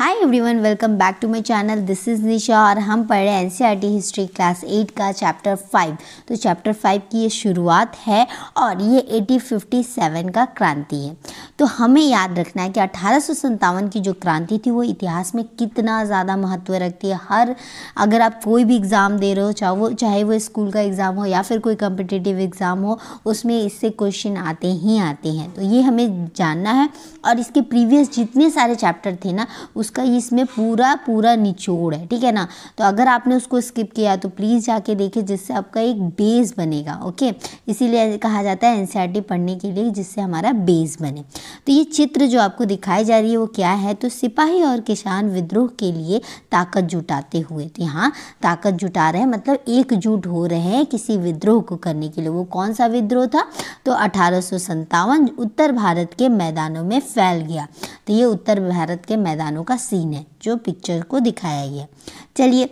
hi everyone welcome back to my channel this is Nisha और हम पढ़ रहे हैं एनसीईआरटी हिस्ट्री क्लास एट का चैप्टर फाइव तो चैप्टर फाइव की ये शुरुआत है और ये एटीन फिफ्टी सेवन का क्रांति है तो हमें याद रखना है कि अठारह की जो क्रांति थी वो इतिहास में कितना ज़्यादा महत्व रखती है हर अगर आप कोई भी एग्ज़ाम दे रहे हो चाहे वो चाहे वो स्कूल का एग्ज़ाम हो या फिर कोई कम्पिटिटिव एग्ज़ाम हो उसमें इससे क्वेश्चन आते ही आते हैं तो ये हमें जानना है और इसके प्रीवियस जितने सारे चैप्टर थे ना उस उसका इसमें पूरा पूरा निचोड़ है ठीक है ना तो अगर आपने उसको स्किप किया तो प्लीज़ जाके देखिए जिससे आपका एक बेस बनेगा ओके इसीलिए कहा जाता है एन पढ़ने के लिए जिससे हमारा बेस बने तो ये चित्र जो आपको दिखाई जा रही है वो क्या है तो सिपाही और किसान विद्रोह के लिए ताकत जुटाते हुए तो यहाँ ताकत जुटा रहे हैं मतलब एकजुट हो रहे हैं किसी विद्रोह को करने के लिए वो कौन सा विद्रोह था तो अठारह उत्तर भारत के मैदानों में फैल गया तो ये उत्तर भारत के मैदानों का सीन है जो पिक्चर को दिखाया गया चलिए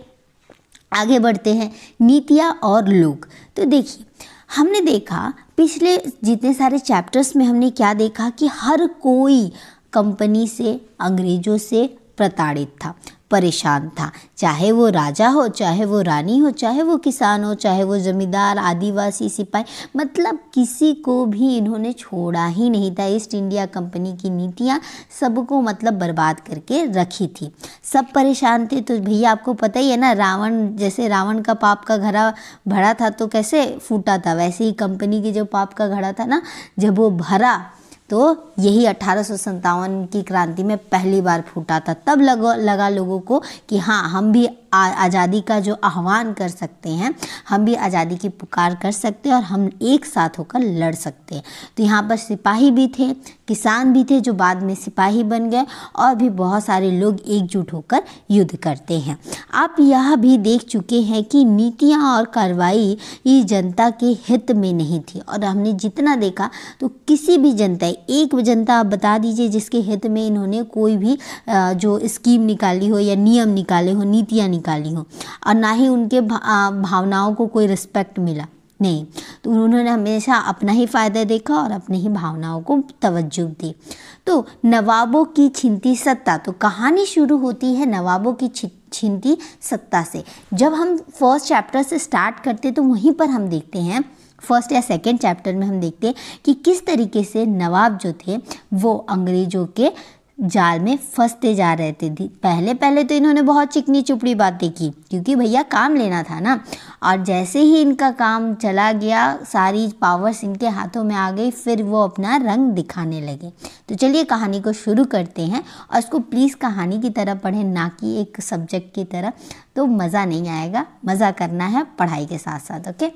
आगे बढ़ते हैं नीतियाँ और लोग तो देखिए हमने देखा पिछले जितने सारे चैप्टर्स में हमने क्या देखा कि हर कोई कंपनी से अंग्रेज़ों से प्रताड़ित था परेशान था चाहे वो राजा हो चाहे वो रानी हो चाहे वो किसान हो चाहे वो ज़मींदार आदिवासी सिपाही मतलब किसी को भी इन्होंने छोड़ा ही नहीं था ईस्ट इंडिया कंपनी की नीतियाँ सबको मतलब बर्बाद करके रखी थी सब परेशान थे तो भैया आपको पता ही है ना रावण जैसे रावण का पाप का घड़ा भरा था तो कैसे फूटा था वैसे ही कंपनी के जो पाप का घड़ा था ना जब वो भरा तो यही अठारह की क्रांति में पहली बार फूटा था तब लगा लगा लोगों को कि हाँ हम भी आज़ादी का जो आह्वान कर सकते हैं हम भी आज़ादी की पुकार कर सकते हैं और हम एक साथ होकर लड़ सकते हैं तो यहाँ पर सिपाही भी थे किसान भी थे जो बाद में सिपाही बन गए और भी बहुत सारे लोग एकजुट होकर युद्ध करते हैं आप यह भी देख चुके हैं कि नीतियाँ और कार्रवाई ये जनता के हित में नहीं थी और हमने जितना देखा तो किसी भी जनता एक जनता आप बता दीजिए जिसके हित में इन्होंने कोई भी जो स्कीम निकाली हो या नियम निकाले हो नीतियाँ निकाली हो और ना ही उनके भावनाओं को कोई रिस्पेक्ट मिला नहीं तो उन्होंने हमेशा अपना ही फ़ायदा देखा और अपनी ही भावनाओं को तवज्जो दी तो नवाबों की छिनती सत्ता तो कहानी शुरू होती है नवाबों की छिनती सत्ता से जब हम फर्स्ट चैप्टर से स्टार्ट करते तो वहीं पर हम देखते हैं फर्स्ट या सेकेंड चैप्टर में हम देखते हैं कि किस तरीके से नवाब जो थे वो अंग्रेज़ों के जाल में फंसते जा रहे थे पहले पहले तो इन्होंने बहुत चिकनी चुपड़ी बातें की क्योंकि भैया काम लेना था ना और जैसे ही इनका काम चला गया सारी पावर्स इनके हाथों में आ गई फिर वो अपना रंग दिखाने लगे तो चलिए कहानी को शुरू करते हैं और इसको प्लीज़ कहानी की तरह पढ़ें ना कि एक सब्जेक्ट की तरह तो मज़ा नहीं आएगा मज़ा करना है पढ़ाई के साथ साथ ओके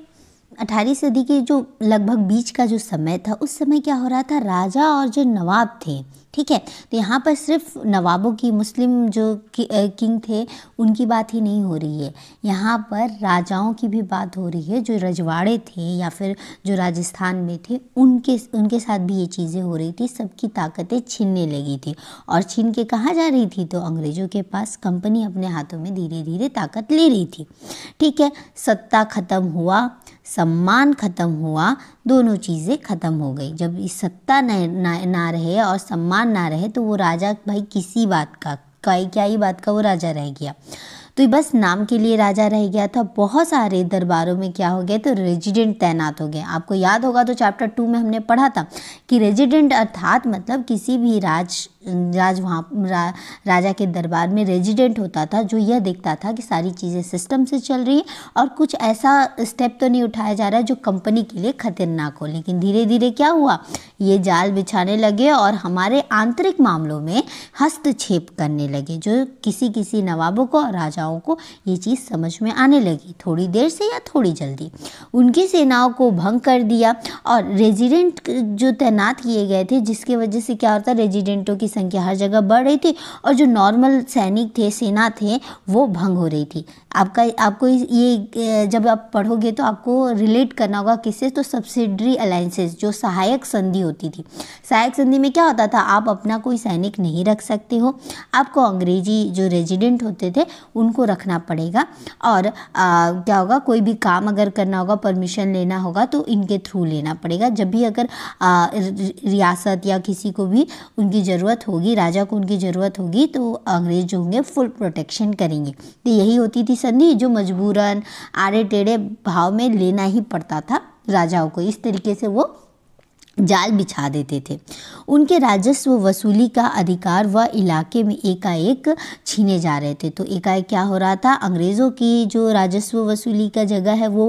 अठारहवीं सदी के जो लगभग बीच का जो समय था उस समय क्या हो रहा था राजा और जो नवाब थे ठीक है तो यहाँ पर सिर्फ नवाबों की मुस्लिम जो कि, आ, किंग थे उनकी बात ही नहीं हो रही है यहाँ पर राजाओं की भी बात हो रही है जो रजवाड़े थे या फिर जो राजस्थान में थे उनके उनके साथ भी ये चीज़ें हो रही थी सबकी ताकतें छीनने लगी थी और छीन के कहाँ जा रही थी तो अंग्रेज़ों के पास कंपनी अपने हाथों में धीरे धीरे ताकत ले रही थी ठीक है सत्ता ख़त्म हुआ सम्मान ख़त्म हुआ दोनों चीज़ें ख़त्म हो गई जब सत्ता न, ना, ना रहे और सम्मान ना रहे तो वो राजा भाई किसी बात का क्या ही बात का वो राजा रह गया तो बस नाम के लिए राजा रह गया था बहुत सारे दरबारों में क्या हो गया तो रेजिडेंट तैनात हो गए आपको याद होगा तो चैप्टर टू में हमने पढ़ा था कि रेजिडेंट अर्थात मतलब किसी भी राज राज वहाँ रा, राजा के दरबार में रेजिडेंट होता था जो यह देखता था कि सारी चीज़ें सिस्टम से चल रही है और कुछ ऐसा स्टेप तो नहीं उठाया जा रहा है जो कंपनी के लिए खतरनाक हो लेकिन धीरे धीरे क्या हुआ ये जाल बिछाने लगे और हमारे आंतरिक मामलों में हस्तक्षेप करने लगे जो किसी किसी नवाबों को और राजाओं को ये चीज़ समझ में आने लगी थोड़ी देर से या थोड़ी जल्दी उनकी सेनाओं को भंग कर दिया और रेजिडेंट जो तैनात किए गए थे जिसके वजह से क्या होता रेजिडेंटों की संख्या हर जगह बढ़ रही थी और जो नॉर्मल सैनिक थे सेना थे वो भंग हो रही थी आपका आपको ये जब आप पढ़ोगे तो आपको रिलेट करना होगा किससे तो सब्सिडरी अलाइंसेस जो सहायक संधि होती थी सहायक संधि में क्या होता था आप अपना कोई सैनिक नहीं रख सकते हो आपको अंग्रेजी जो रेजिडेंट होते थे उनको रखना पड़ेगा और आ, क्या होगा कोई भी काम अगर करना होगा परमिशन लेना होगा तो इनके थ्रू लेना पड़ेगा जब भी अगर आ, रियासत या किसी को भी उनकी ज़रूरत होगी राजा को उनकी ज़रूरत होगी तो अंग्रेज़ जो होंगे फुल प्रोटेक्शन करेंगे तो यही होती थी संधि जो मजबूरन आड़े टेढ़े भाव में लेना ही पड़ता था राजाओं को इस तरीके से वो जाल बिछा देते थे उनके राजस्व वसूली का अधिकार वह इलाके में एकाएक छीने जा रहे थे तो एकाएक क्या हो रहा था अंग्रेज़ों की जो राजस्व वसूली का जगह है वो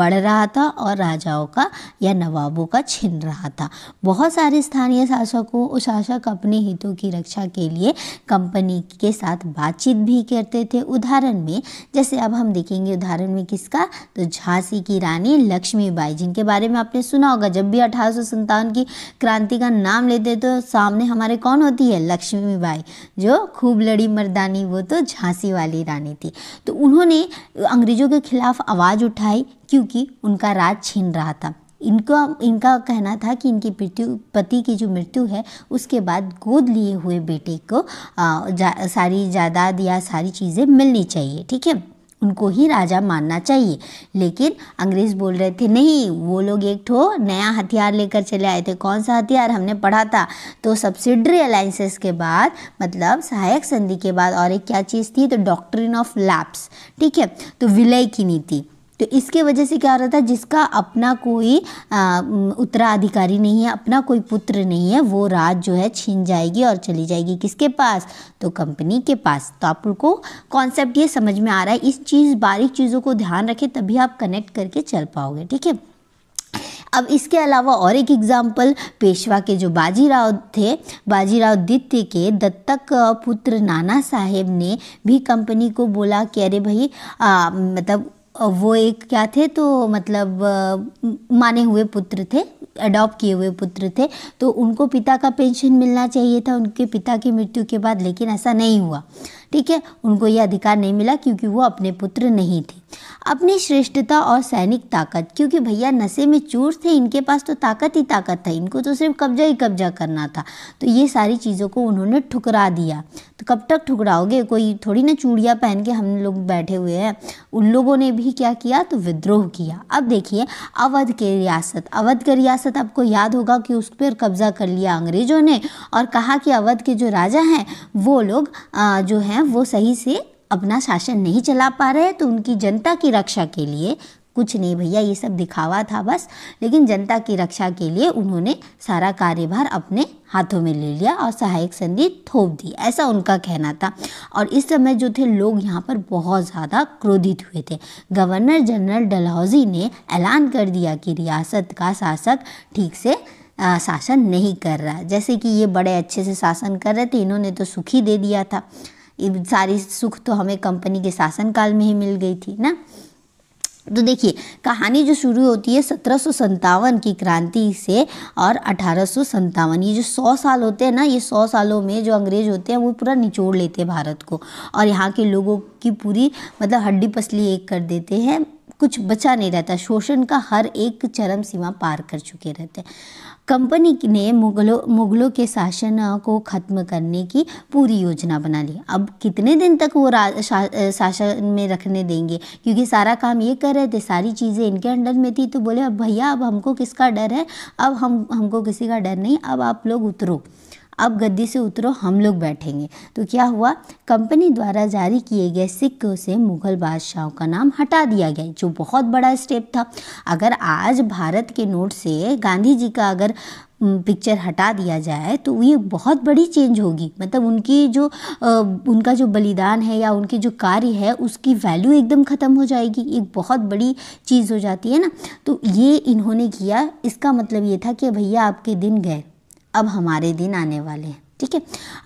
बढ़ रहा था और राजाओं का या नवाबों का छिन रहा था बहुत सारे स्थानीय शासकों शासक अपने हितों की रक्षा के लिए कंपनी के साथ बातचीत भी करते थे उदाहरण में जैसे अब हम देखेंगे उदाहरण में किसका तो झांसी की रानी लक्ष्मीबाई जिनके बारे में आपने सुना होगा जब भी अठारह संतान की क्रांति का नाम लेते तो सामने हमारे कौन होती है लक्ष्मीबाई जो खूब लड़ी मर्दानी वो तो झांसी वाली रानी थी तो उन्होंने अंग्रेज़ों के खिलाफ आवाज़ उठाई क्योंकि उनका राज छीन रहा था इनका इनका कहना था कि इनकी मृत्यु पति की जो मृत्यु है उसके बाद गोद लिए हुए बेटे को आ, जा, सारी जायदाद या सारी चीज़ें मिलनी चाहिए ठीक है उनको ही राजा मानना चाहिए लेकिन अंग्रेज बोल रहे थे नहीं वो लोग एक ठो नया हथियार लेकर चले आए थे कौन सा हथियार हमने पढ़ा था तो सब्सिडरी अलाइंसेस के बाद मतलब सहायक संधि के बाद और एक क्या चीज़ थी तो डॉक्ट्रिन ऑफ लैप्स ठीक है तो विलय की नीति तो इसके वजह से क्या हो रहा था जिसका अपना कोई उत्तराधिकारी नहीं है अपना कोई पुत्र नहीं है वो राज जो है छीन जाएगी और चली जाएगी किसके पास तो कंपनी के पास तो आप को कॉन्सेप्ट ये समझ में आ रहा है इस चीज़ बारीक चीज़ों को ध्यान रखें तभी आप कनेक्ट करके चल पाओगे ठीक है अब इसके अलावा और एक एग्जाम्पल पेशवा के जो बाजीराव थे बाजीराव दित्य के दत्तक पुत्र नाना साहेब ने भी कंपनी को बोला कि अरे भाई आ, मतलब वो एक क्या थे तो मतलब माने हुए पुत्र थे अडॉप्ट किए हुए पुत्र थे तो उनको पिता का पेंशन मिलना चाहिए था उनके पिता की मृत्यु के बाद लेकिन ऐसा नहीं हुआ ठीक है उनको यह अधिकार नहीं मिला क्योंकि वो अपने पुत्र नहीं थे अपनी श्रेष्ठता और सैनिक ताकत क्योंकि भैया नशे में चूर थे इनके पास तो ताकत ही ताकत था इनको तो सिर्फ कब्जा ही कब्जा करना था तो ये सारी चीज़ों को उन्होंने ठुकरा दिया तो कब तक ठुकराओगे कोई थोड़ी ना चूड़िया पहन के हम लोग बैठे हुए हैं उन लोगों ने भी क्या किया तो विद्रोह किया अब देखिए अवध के रियासत अवध के रियासत आपको याद होगा कि उस पर कब्जा कर लिया अंग्रेजों ने और कहा कि अवध के जो राजा हैं वो लोग जो हैं हैं वो सही से अपना शासन नहीं चला पा रहे तो उनकी जनता की रक्षा के लिए कुछ नहीं भैया ये सब दिखावा था बस लेकिन जनता की रक्षा के लिए उन्होंने सारा कार्यभार अपने हाथों में ले लिया और सहायक संधि थोप दी ऐसा उनका कहना था और इस समय जो थे लोग यहाँ पर बहुत ज़्यादा क्रोधित हुए थे गवर्नर जनरल डलहौजी ने ऐलान कर दिया कि रियासत का शासक ठीक से आ, शासन नहीं कर रहा जैसे कि ये बड़े अच्छे से शासन कर रहे थे इन्होंने तो सुखी दे दिया था सारी सुख तो हमें कंपनी के शासनकाल में ही मिल गई थी ना तो देखिए कहानी जो शुरू होती है सत्रह की क्रांति से और अठारह ये जो सौ साल होते हैं ना ये सौ सालों में जो अंग्रेज होते हैं वो पूरा निचोड़ लेते हैं भारत को और यहाँ के लोगों की पूरी मतलब हड्डी पसली एक कर देते हैं कुछ बचा नहीं रहता शोषण का हर एक चरम सीमा पार कर चुके रहते हैं कंपनी ने मुगलों मुगलों के शासन को ख़त्म करने की पूरी योजना बना ली अब कितने दिन तक वो शासन में रखने देंगे क्योंकि सारा काम ये कर रहे थे सारी चीज़ें इनके अंडर में थी तो बोले अब भैया अब हमको किसका डर है अब हम हमको किसी का डर नहीं अब आप लोग उतरो अब गद्दी से उतरो हम लोग बैठेंगे तो क्या हुआ कंपनी द्वारा जारी किए गए सिक्कों से मुगल बादशाहों का नाम हटा दिया गया जो बहुत बड़ा स्टेप था अगर आज भारत के नोट से गांधी जी का अगर पिक्चर हटा दिया जाए तो ये बहुत बड़ी चेंज होगी मतलब उनकी जो उनका जो बलिदान है या उनके जो कार्य है उसकी वैल्यू एकदम ख़त्म हो जाएगी एक बहुत बड़ी चीज़ हो जाती है ना तो ये इन्होंने किया इसका मतलब ये था कि भैया आपके दिन गए अब हमारे दिन आने वाले हैं ठीक है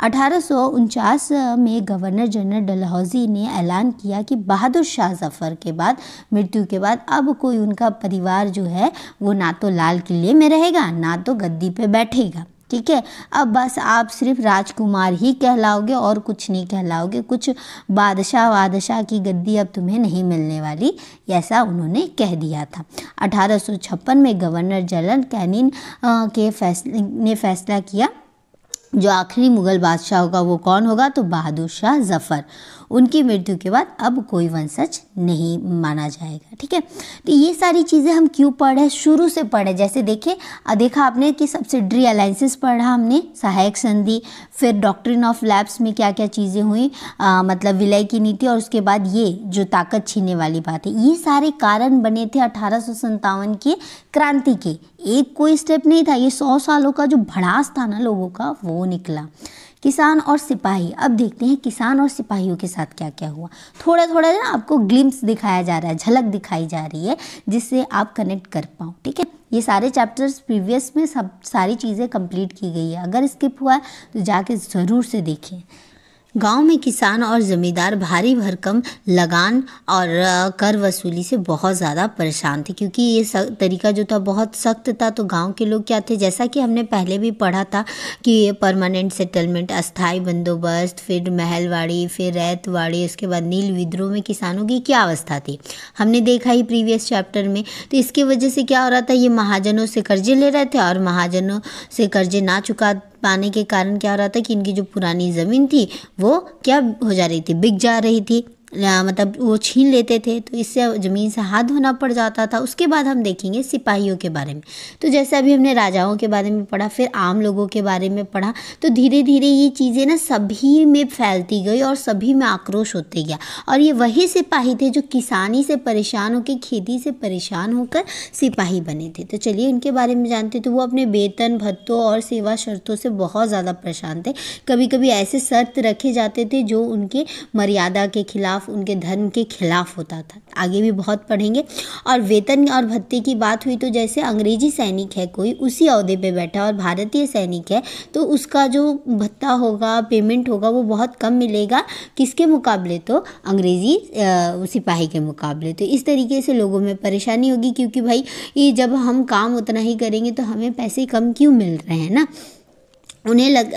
अठारह में गवर्नर जनरल डलहौजी ने ऐलान किया कि बहादुर शाह जफ़र के बाद मृत्यु के बाद अब कोई उनका परिवार जो है वो ना तो लाल किले में रहेगा ना तो गद्दी पे बैठेगा ठीक है अब बस आप सिर्फ राजकुमार ही कहलाओगे और कुछ नहीं कहलाओगे कुछ बादशाह वादशाह की गद्दी अब तुम्हें नहीं मिलने वाली ऐसा उन्होंने कह दिया था अठारह में गवर्नर जनरल कैनिन के फैसले ने फैसला किया जो आखिरी मुग़ल बादशाह होगा वो कौन होगा तो बहादुर शाह जफ़र उनकी मृत्यु के बाद अब कोई वंशज नहीं माना जाएगा ठीक है तो ये सारी चीज़ें हम क्यों पढ़े शुरू से पढ़े जैसे देखे देखा आपने कि सब्सिडरी अलाइंसिस पढ़ा हमने सहायक संधि फिर डॉक्ट्रिन ऑफ लैब्स में क्या क्या चीज़ें हुई आ, मतलब विलय की नीति और उसके बाद ये जो ताकत छीनने वाली बात है ये सारे कारण बने थे अठारह के क्रांति के एक कोई स्टेप नहीं था ये सौ सालों का जो भड़ास था ना लोगों का वो निकला किसान और सिपाही अब देखते हैं किसान और सिपाहियों के साथ क्या क्या हुआ थोड़ा थोड़ा ना आपको ग्लिम्स दिखाया जा रहा है झलक दिखाई जा रही है जिससे आप कनेक्ट कर पाओ ठीक है ये सारे चैप्टर्स प्रीवियस में सब सारी चीज़ें कंप्लीट की गई है अगर स्किप हुआ है तो जाके ज़रूर से देखें गांव में किसान और ज़मींदार भारी भरकम लगान और कर वसूली से बहुत ज़्यादा परेशान थे क्योंकि ये तरीका जो था बहुत सख्त था तो गांव के लोग क्या थे जैसा कि हमने पहले भी पढ़ा था कि ये परमानेंट सेटलमेंट अस्थाई बंदोबस्त फिर महलवाड़ी फिर रैतवाड़ी उसके बाद नील विद्रोह में किसानों की क्या अवस्था थी हमने देखा ही प्रीवियस चैप्टर में तो इसकी वजह से क्या हो रहा था ये महाजनों से कर्जे ले रहे थे और महाजनों से कर्जे ना चुका पाने के कारण क्या हो रहा था कि इनकी जो पुरानी ज़मीन थी वो क्या हो जा रही थी बिक जा रही थी मतलब वो छीन लेते थे तो इससे ज़मीन से हाथ धोना पड़ जाता था उसके बाद हम देखेंगे सिपाहियों के बारे में तो जैसे अभी हमने राजाओं के बारे में पढ़ा फिर आम लोगों के बारे में पढ़ा तो धीरे धीरे ये चीज़ें ना सभी में फैलती गई और सभी में आक्रोश होते गया और ये वही सिपाही थे जो किसानी से परेशान होकर खेती से परेशान होकर सिपाही बने थे तो चलिए उनके बारे में जानते तो वो अपने वेतन भत्तों और सेवा शर्तों से बहुत ज़्यादा परेशान थे कभी कभी ऐसे शर्त रखे जाते थे जो उनके मर्यादा के खिलाफ खिलाफ उनके धर्म के खिलाफ होता था आगे भी बहुत पढ़ेंगे और वेतन और भत्ते की बात हुई तो जैसे अंग्रेजी सैनिक है कोई उसी अहदे पे बैठा और भारतीय सैनिक है तो उसका जो भत्ता होगा पेमेंट होगा वो बहुत कम मिलेगा किसके मुकाबले तो अंग्रेज़ी सिपाही के मुकाबले तो इस तरीके से लोगों में परेशानी होगी क्योंकि भाई ये जब हम काम उतना ही करेंगे तो हमें पैसे कम क्यों मिल रहे हैं ना उन्हें लग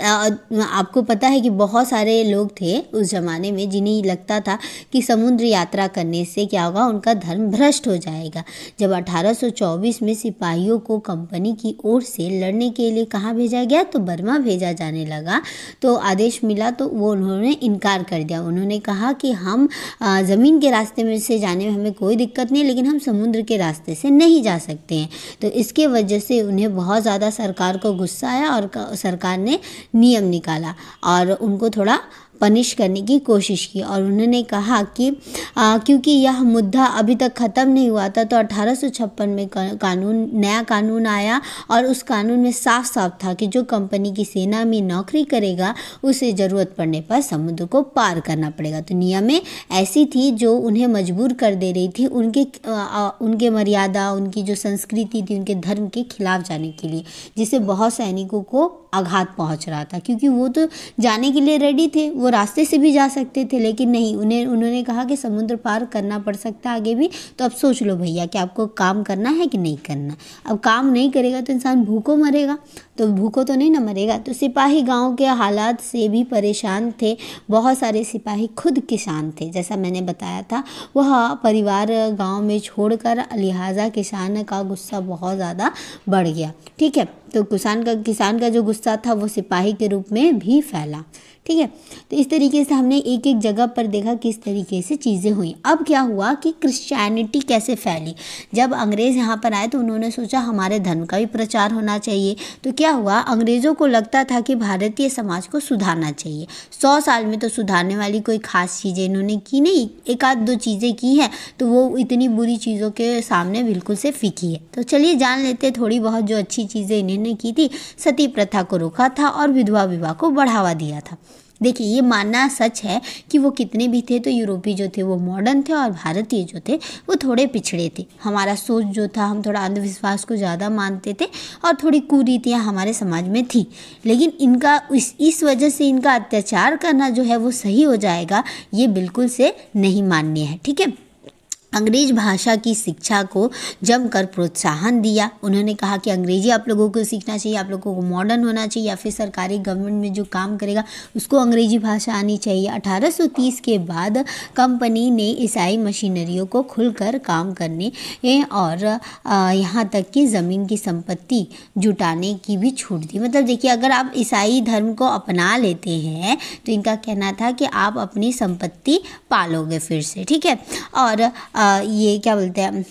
आपको पता है कि बहुत सारे लोग थे उस ज़माने में जिन्हें लगता था कि समुद्र यात्रा करने से क्या होगा उनका धर्म भ्रष्ट हो जाएगा जब 1824 में सिपाहियों को कंपनी की ओर से लड़ने के लिए कहाँ भेजा गया तो बर्मा भेजा जाने लगा तो आदेश मिला तो वो उन्होंने इनकार कर दिया उन्होंने कहा कि हम ज़मीन के रास्ते में से जाने में हमें कोई दिक्कत नहीं लेकिन हम समुद्र के रास्ते से नहीं जा सकते हैं तो इसके वजह से उन्हें बहुत ज़्यादा सरकार को गुस्सा आया और सरकार सरकार ने नियम निकाला और उनको थोड़ा पनिश करने की कोशिश की और उन्होंने कहा कि आ, क्योंकि यह मुद्दा अभी तक ख़त्म नहीं हुआ था तो अठारह में कानून नया कानून आया और उस कानून में साफ साफ था कि जो कंपनी की सेना में नौकरी करेगा उसे ज़रूरत पड़ने पर समुद्र को पार करना पड़ेगा तो नियमें ऐसी थी जो उन्हें मजबूर कर दे रही थी उनके आ, उनके मर्यादा उनकी जो संस्कृति थी उनके धर्म के खिलाफ जाने के लिए जिससे बहुत सैनिकों को आघात पहुँच रहा था क्योंकि वो तो जाने के लिए रेडी थे वो वो रास्ते से भी जा सकते थे लेकिन नहीं उन्हें उन्होंने कहा कि समुद्र पार करना पड़ सकता आगे भी तो अब सोच लो भैया कि आपको काम करना है कि नहीं करना अब काम नहीं करेगा तो इंसान भूखों मरेगा तो भूखों तो नहीं ना मरेगा तो सिपाही गांव के हालात से भी परेशान थे बहुत सारे सिपाही खुद किसान थे जैसा मैंने बताया था वह परिवार गांव में छोड़कर लिहाजा किसान का गुस्सा बहुत ज़्यादा बढ़ गया ठीक है तो किसान का किसान का जो गुस्सा था वो सिपाही के रूप में भी फैला ठीक है तो इस तरीके से हमने एक एक जगह पर देखा किस तरीके से चीज़ें हुई अब क्या हुआ कि क्रिश्चियनिटी कैसे फैली जब अंग्रेज़ यहाँ पर आए तो उन्होंने सोचा हमारे धर्म का भी प्रचार होना चाहिए तो क्या क्या हुआ अंग्रेज़ों को लगता था कि भारतीय समाज को सुधारना चाहिए सौ साल में तो सुधारने वाली कोई ख़ास चीज़ें इन्होंने की नहीं एक आध दो चीज़ें की हैं तो वो इतनी बुरी चीज़ों के सामने बिल्कुल से फीकी है तो चलिए जान लेते थोड़ी बहुत जो अच्छी चीज़ें इन्होंने की थी सती प्रथा को रोका था और विधवा विवाह को बढ़ावा दिया था देखिए ये मानना सच है कि वो कितने भी थे तो यूरोपीय जो थे वो मॉडर्न थे और भारतीय जो थे वो थोड़े पिछड़े थे हमारा सोच जो था हम थोड़ा अंधविश्वास को ज़्यादा मानते थे और थोड़ी कुरीतियाँ हमारे समाज में थी लेकिन इनका इस इस वजह से इनका अत्याचार करना जो है वो सही हो जाएगा ये बिल्कुल से नहीं मान्य है ठीक है अंग्रेज भाषा की शिक्षा को जमकर प्रोत्साहन दिया उन्होंने कहा कि अंग्रेजी आप लोगों को सीखना चाहिए आप लोगों को मॉडर्न होना चाहिए या फिर सरकारी गवर्नमेंट में जो काम करेगा उसको अंग्रेजी भाषा आनी चाहिए 1830 के बाद कंपनी ने ईसाई मशीनरियों को खुलकर काम करने और यहाँ तक कि ज़मीन की संपत्ति जुटाने की भी छूट दी मतलब देखिए अगर आप ईसाई धर्म को अपना लेते हैं तो इनका कहना था कि आप अपनी संपत्ति पालोगे फिर से ठीक है और आ, ये क्या बोलते हैं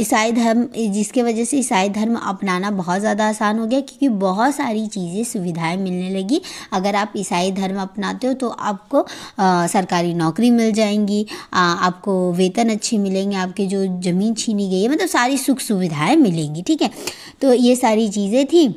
ईसाई धर्म जिसके वजह से ईसाई धर्म अपनाना बहुत ज़्यादा आसान हो गया क्योंकि बहुत सारी चीज़ें सुविधाएं मिलने लगी अगर आप ईसाई धर्म अपनाते हो तो आपको आ, सरकारी नौकरी मिल जाएंगी आ, आपको वेतन अच्छे मिलेंगे आपके जो ज़मीन छीनी गई है मतलब सारी सुख सुविधाएँ मिलेंगी ठीक है तो ये सारी चीज़ें थी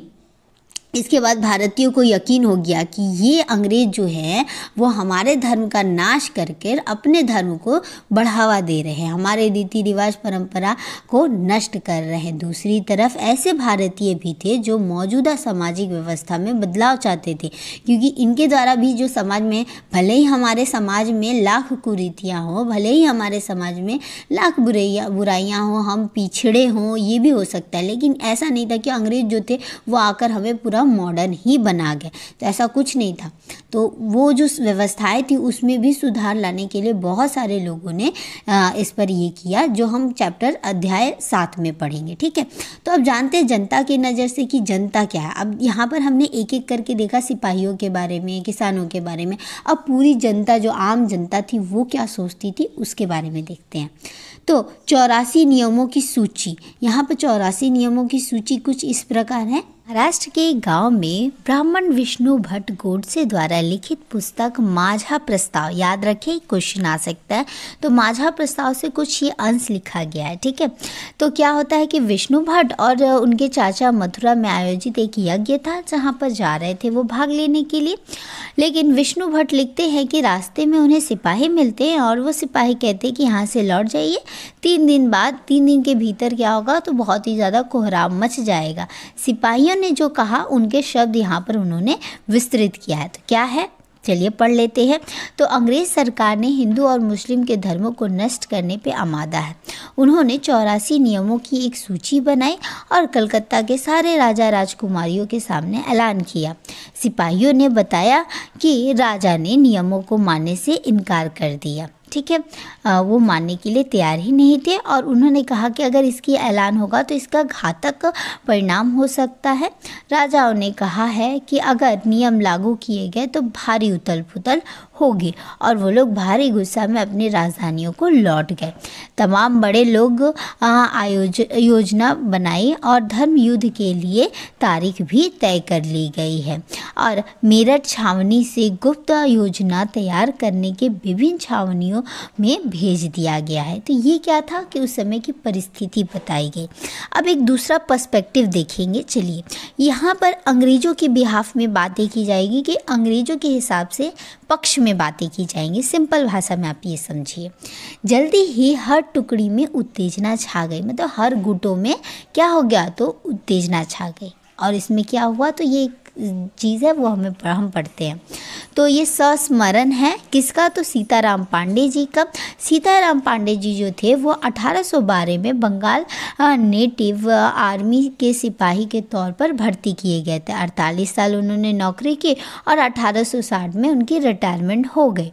इसके बाद भारतीयों को यकीन हो गया कि ये अंग्रेज जो है वो हमारे धर्म का नाश करके अपने धर्म को बढ़ावा दे रहे हैं हमारे रीति रिवाज परंपरा को नष्ट कर रहे हैं दूसरी तरफ ऐसे भारतीय भी थे जो मौजूदा सामाजिक व्यवस्था में बदलाव चाहते थे क्योंकि इनके द्वारा भी जो समाज में भले ही हमारे समाज में लाख कुरीतियाँ हों भले ही हमारे समाज में लाख बुरैया बुराइयाँ हों हम पिछड़े हों ये भी हो सकता है लेकिन ऐसा नहीं था कि अंग्रेज जो थे वो आकर हमें पूरा थोड़ा मॉडर्न ही बना गया तो ऐसा कुछ नहीं था तो वो जो व्यवस्थाएं थी उसमें भी सुधार लाने के लिए बहुत सारे लोगों ने इस पर ये किया जो हम चैप्टर अध्याय सात में पढ़ेंगे ठीक है तो अब जानते हैं जनता की नज़र से कि जनता क्या है अब यहाँ पर हमने एक एक करके देखा सिपाहियों के बारे में किसानों के बारे में अब पूरी जनता जो आम जनता थी वो क्या सोचती थी उसके बारे में देखते हैं तो चौरासी नियमों की सूची यहाँ पर चौरासी नियमों की सूची कुछ इस प्रकार है महाराष्ट्र के गांव में ब्राह्मण विष्णु भट्ट गोडसे द्वारा लिखित पुस्तक माझा प्रस्ताव याद रखें क्वेश्चन आ सकता है तो माझा प्रस्ताव से कुछ ये अंश लिखा गया है ठीक है तो क्या होता है कि विष्णु भट्ट और उनके चाचा मथुरा में आयोजित एक यज्ञ था जहां पर जा रहे थे वो भाग लेने के लिए लेकिन विष्णु भट्ट लिखते हैं कि रास्ते में उन्हें सिपाही मिलते हैं और वो सिपाही कहते हैं कि यहाँ से लौट जाइए तीन दिन बाद तीन दिन के भीतर क्या होगा तो बहुत ही ज़्यादा कोहराम मच जाएगा सिपाहियों सिंगर ने जो कहा उनके शब्द यहाँ पर उन्होंने विस्तृत किया है तो क्या है चलिए पढ़ लेते हैं तो अंग्रेज सरकार ने हिंदू और मुस्लिम के धर्मों को नष्ट करने पे आमादा है उन्होंने चौरासी नियमों की एक सूची बनाई और कलकत्ता के सारे राजा राजकुमारियों के सामने ऐलान किया सिपाहियों ने बताया कि राजा ने नियमों को मानने से इनकार कर दिया ठीक है वो मानने के लिए तैयार ही नहीं थे और उन्होंने कहा कि अगर इसकी ऐलान होगा तो इसका घातक परिणाम हो सकता है राजाओं ने कहा है कि अगर नियम लागू किए गए तो भारी उथल पुथल होगी और वो लोग भारी गुस्सा में अपनी राजधानियों को लौट गए तमाम बड़े लोग आयोज योजना बनाई और धर्म युद्ध के लिए तारीख भी तय कर ली गई है और मेरठ छावनी से गुप्त योजना तैयार करने के विभिन्न छावनियों में भेज दिया गया है तो ये क्या था कि उस समय की परिस्थिति बताई गई अब एक दूसरा पर्सपेक्टिव देखेंगे चलिए यहाँ पर अंग्रेज़ों के बिहाफ में बातें की जाएगी कि अंग्रेज़ों के हिसाब से पक्ष में बातें की जाएंगी सिंपल भाषा में आप ये समझिए जल्दी ही हर टुकड़ी में उत्तेजना छा गई मतलब हर गुटों में क्या हो गया तो उत्तेजना छा गई और इसमें क्या हुआ तो ये चीज़ है वो हमें हम पढ़ते हैं तो ये सस्मरण है किसका तो सीताराम पांडे जी का सीताराम पांडे जी जो थे वो अठारह में बंगाल नेटिव आर्मी के सिपाही के तौर पर भर्ती किए गए थे अड़तालीस साल उन्होंने नौकरी की और 1860 में उनकी रिटायरमेंट हो गई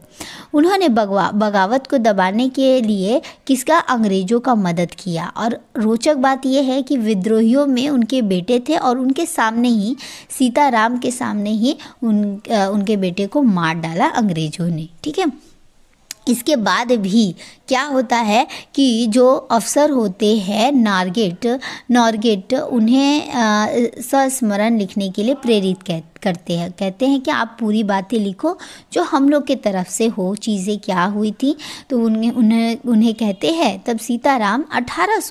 उन्होंने बगावत को दबाने के लिए किसका अंग्रेज़ों का मदद किया और रोचक बात यह है कि विद्रोहियों में उनके बेटे थे और उनके सामने ही सीता राम के सामने ही उन आ, उनके बेटे को मार डाला अंग्रेजों ने ठीक है इसके बाद भी क्या होता है कि जो अफसर होते हैं नारगेट नॉर्गेट उन्हें सस्मरण लिखने के लिए प्रेरित कहते करते हैं कहते हैं कि आप पूरी बातें लिखो जो हम लोग के तरफ से हो चीज़ें क्या हुई थी तो उन्हें उन्हें उन्हें कहते हैं तब सीताराम अठारह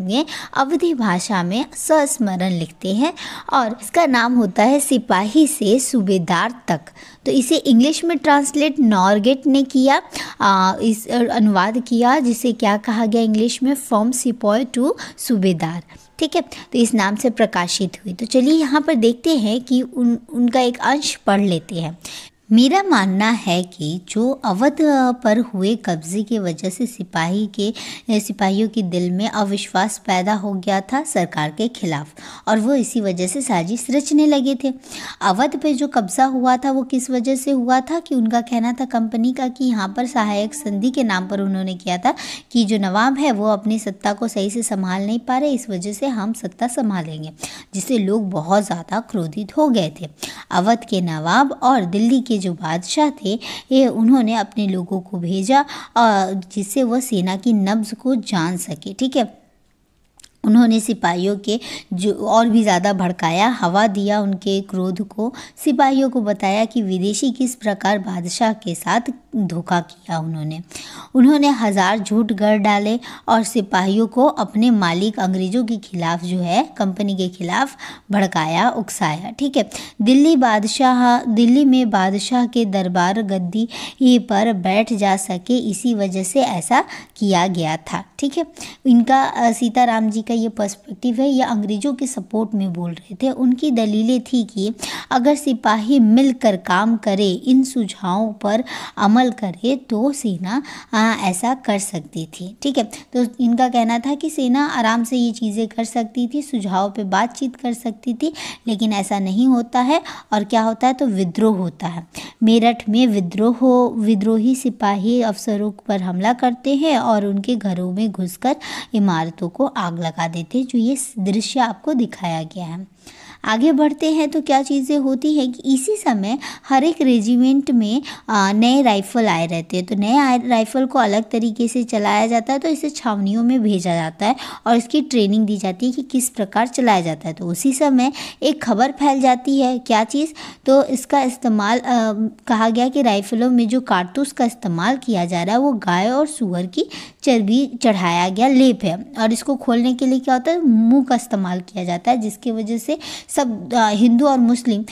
में अवधि भाषा में सस्मरण लिखते हैं और इसका नाम होता है सिपाही से सूबेदार तक तो इसे इंग्लिश में ट्रांसलेट नॉर्गेट ने किया आ, इस अनुवाद किया जिसे क्या कहा गया इंग्लिश में फ्रॉम सिपॉय टू सूबेदार ठीक है तो इस नाम से प्रकाशित हुई तो चलिए यहाँ पर देखते हैं कि उन उनका एक अंश पढ़ लेते हैं मेरा मानना है कि जो अवध पर हुए कब्ज़े की वजह से सिपाही के सिपाहियों के दिल में अविश्वास पैदा हो गया था सरकार के खिलाफ और वो इसी वजह से साजिश रचने लगे थे अवध पे जो कब्ज़ा हुआ था वो किस वजह से हुआ था कि उनका कहना था कंपनी का कि यहाँ पर सहायक संधि के नाम पर उन्होंने किया था कि जो नवाब है वो अपनी सत्ता को सही से संभाल नहीं पा रहे इस वजह से हम सत्ता संभालेंगे जिससे लोग बहुत ज़्यादा क्रोधित हो गए थे अवध के नवाब और दिल्ली के जो बादशाह थे ये उन्होंने अपने लोगों को भेजा जिससे वह सेना की नब्ज़ को जान सके ठीक है उन्होंने सिपाहियों के जो और भी ज़्यादा भड़काया हवा दिया उनके क्रोध को सिपाहियों को बताया कि विदेशी किस प्रकार बादशाह के साथ धोखा किया उन्होंने उन्होंने हज़ार झूठ घर डाले और सिपाहियों को अपने मालिक अंग्रेज़ों के खिलाफ जो है कंपनी के खिलाफ भड़काया उकसाया ठीक है दिल्ली बादशाह दिल्ली में बादशाह के दरबार गद्दी पर बैठ जा सके इसी वजह से ऐसा किया गया था ठीक है इनका सीताराम जी का ये पर्सपेक्टिव है या अंग्रेज़ों के सपोर्ट में बोल रहे थे उनकी दलीलें थी कि अगर सिपाही मिलकर काम करे इन सुझावों पर अमल करे तो सेना आ, ऐसा कर सकती थी ठीक है तो इनका कहना था कि सेना आराम से ये चीज़ें कर सकती थी सुझाव पे बातचीत कर सकती थी लेकिन ऐसा नहीं होता है और क्या होता है तो विद्रोह होता है मेरठ में विद्रोह विद्रोही सिपाही अफसरों पर हमला करते हैं और उनके घरों में घुसकर इमारतों को आग लगा लगा देते जो ये दृश्य आपको दिखाया गया है आगे बढ़ते हैं तो क्या चीज़ें होती है कि इसी समय हर एक रेजिमेंट में नए राइफल आए रहते हैं तो नए राइफल को अलग तरीके से चलाया जाता है तो इसे छावनियों में भेजा जाता है और इसकी ट्रेनिंग दी जाती है कि किस प्रकार चलाया जाता है तो उसी समय एक खबर फैल जाती है क्या चीज़ तो इसका इस्तेमाल कहा गया कि राइफलों में जो कारतूस का इस्तेमाल किया जा रहा है वो गाय और सुअर की चर्बी चढ़ाया गया लेप है और इसको खोलने के लिए क्या होता है मुंह का इस्तेमाल किया जाता है जिसकी वजह से सब हिंदू और मुस्लिम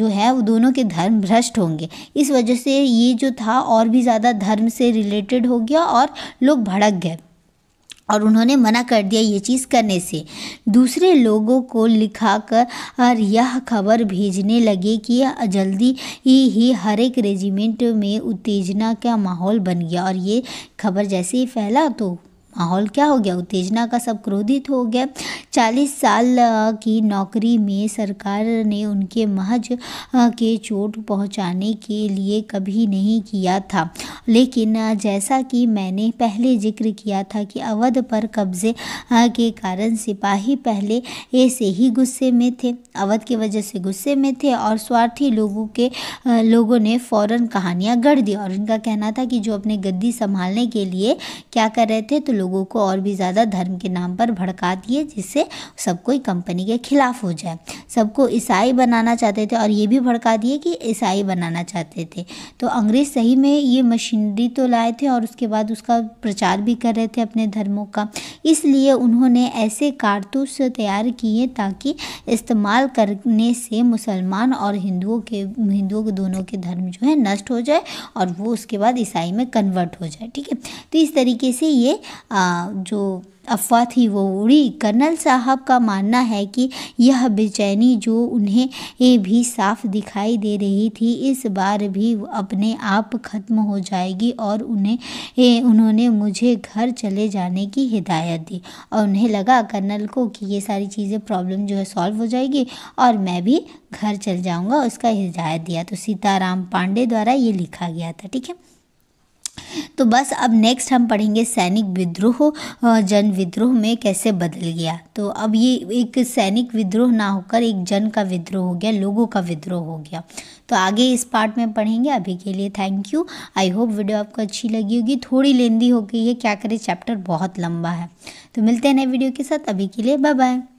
जो है वो दोनों के धर्म भ्रष्ट होंगे इस वजह से ये जो था और भी ज़्यादा धर्म से रिलेटेड हो गया और लोग भड़क गए और उन्होंने मना कर दिया ये चीज़ करने से दूसरे लोगों को लिखा कर और यह खबर भेजने लगे कि जल्दी ही, ही हर एक रेजिमेंट में उत्तेजना का माहौल बन गया और ये खबर जैसे ही फैला तो माहौल क्या हो गया उत्तेजना का सब क्रोधित हो गया चालीस साल की नौकरी में सरकार ने उनके महज के चोट पहुंचाने के लिए कभी नहीं किया था लेकिन जैसा कि मैंने पहले जिक्र किया था कि अवध पर कब्जे के कारण सिपाही पहले ऐसे ही गुस्से में थे अवध की वजह से गुस्से में थे और स्वार्थी लोगों के लोगों ने फ़ौरन कहानियाँ गढ़ दी और उनका कहना था कि जो अपने गद्दी संभालने के लिए क्या कर रहे थे तो लोगों को और भी ज़्यादा धर्म के नाम पर भड़का दिए जिससे सब कोई कंपनी के खिलाफ हो जाए सबको ईसाई बनाना चाहते थे और ये भी भड़का दिए कि ईसाई बनाना चाहते थे तो अंग्रेज़ सही में ये मशीनरी तो लाए थे और उसके बाद उसका प्रचार भी कर रहे थे अपने धर्मों का इसलिए उन्होंने ऐसे कारतूस तैयार किए ताकि इस्तेमाल करने से मुसलमान और हिंदुओं के हिंदुओं के दोनों के धर्म जो है नष्ट हो जाए और वो उसके बाद ईसाई में कन्वर्ट हो जाए ठीक है तो इस तरीके से ये जो अफवाह थी वो उड़ी कर्नल साहब का मानना है कि यह बेचैनी जो उन्हें ये भी साफ दिखाई दे रही थी इस बार भी अपने आप खत्म हो जाएगी और उन्हें ए, उन्होंने मुझे घर चले जाने की हिदायत दी और उन्हें लगा कर्नल को कि ये सारी चीज़ें प्रॉब्लम जो है सॉल्व हो जाएगी और मैं भी घर चल जाऊँगा उसका हिदायत दिया तो सीताराम पांडे द्वारा ये लिखा गया था ठीक है तो बस अब नेक्स्ट हम पढ़ेंगे सैनिक विद्रोह जन विद्रोह में कैसे बदल गया तो अब ये एक सैनिक विद्रोह ना होकर एक जन का विद्रोह हो गया लोगों का विद्रोह हो गया तो आगे इस पार्ट में पढ़ेंगे अभी के लिए thank you I hope video आपको अच्छी लगी होगी थोड़ी लेंदी हो गई है क्या करें चैप्टर बहुत लंबा है तो मिलते हैं नए वीडियो के साथ अभी के लिए बाय बाय